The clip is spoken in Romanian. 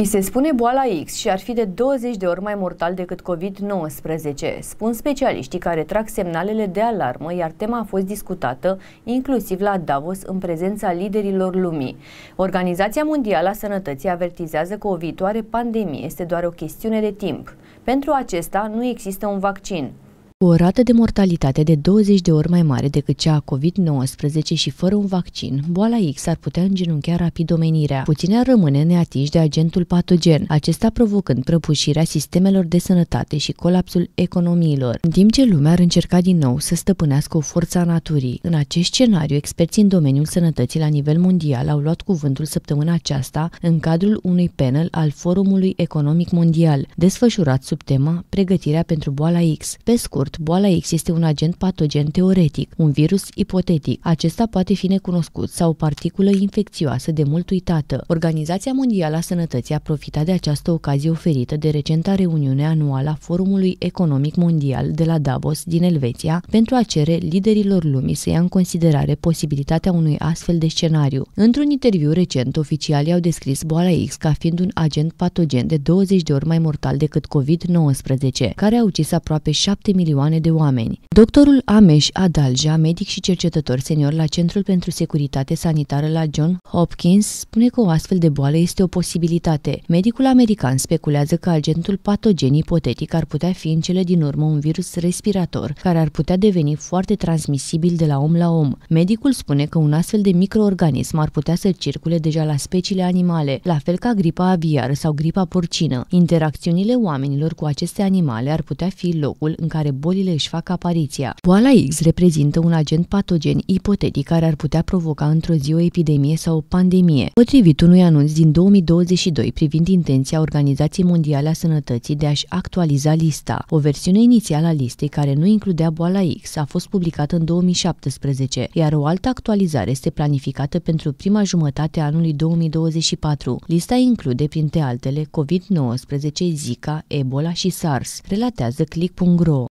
Îi se spune boala X și ar fi de 20 de ori mai mortal decât COVID-19, spun specialiștii care trag semnalele de alarmă, iar tema a fost discutată inclusiv la Davos în prezența liderilor lumii. Organizația Mondială a Sănătății avertizează că o viitoare pandemie este doar o chestiune de timp. Pentru acesta nu există un vaccin, cu o rată de mortalitate de 20 de ori mai mare decât cea a COVID-19 și fără un vaccin, boala X ar putea îngenunchea rapid omenirea. Puține ar rămâne neatinși de agentul patogen, acesta provocând prăbușirea sistemelor de sănătate și colapsul economiilor, în timp ce lumea ar încerca din nou să stăpânească o forță a naturii. În acest scenariu, experții în domeniul sănătății la nivel mondial au luat cuvântul săptămâna aceasta în cadrul unui panel al Forumului Economic Mondial, desfășurat sub tema Pregătirea pentru boala X. Pe scurt, fapt, boala X este un agent patogen teoretic, un virus ipotetic. Acesta poate fi necunoscut sau o particulă infecțioasă de mult uitată. Organizația Mondială a Sănătății a profitat de această ocazie oferită de recenta reuniune anuală a Forumului Economic Mondial de la Davos din Elveția pentru a cere liderilor lumii să ia în considerare posibilitatea unui astfel de scenariu. Într-un interviu recent, oficialii au descris boala X ca fiind un agent patogen de 20 de ori mai mortal decât COVID-19, care a ucis aproape 7 milioane milioane de oameni. Doctorul Amesh Adalja, medic și cercetător senior la Centrul pentru Securitate Sanitară la John Hopkins, spune că o astfel de boală este o posibilitate. Medicul american speculează că agentul patogen ipotetic ar putea fi în cele din urmă un virus respirator, care ar putea deveni foarte transmisibil de la om la om. Medicul spune că un astfel de microorganism ar putea să circule deja la speciile animale, la fel ca gripa aviară sau gripa porcină. Interacțiunile oamenilor cu aceste animale ar putea fi locul în care bolile își fac apariția. Boala X reprezintă un agent patogen ipotetic care ar putea provoca într-o zi o epidemie sau o pandemie. Potrivit unui anunț din 2022 privind intenția Organizației Mondiale a Sănătății de a-și actualiza lista, o versiune inițială a listei care nu includea boala X a fost publicată în 2017, iar o altă actualizare este planificată pentru prima jumătate a anului 2024. Lista include, printre altele, COVID-19, Zika, Ebola și SARS, relatează click.ro.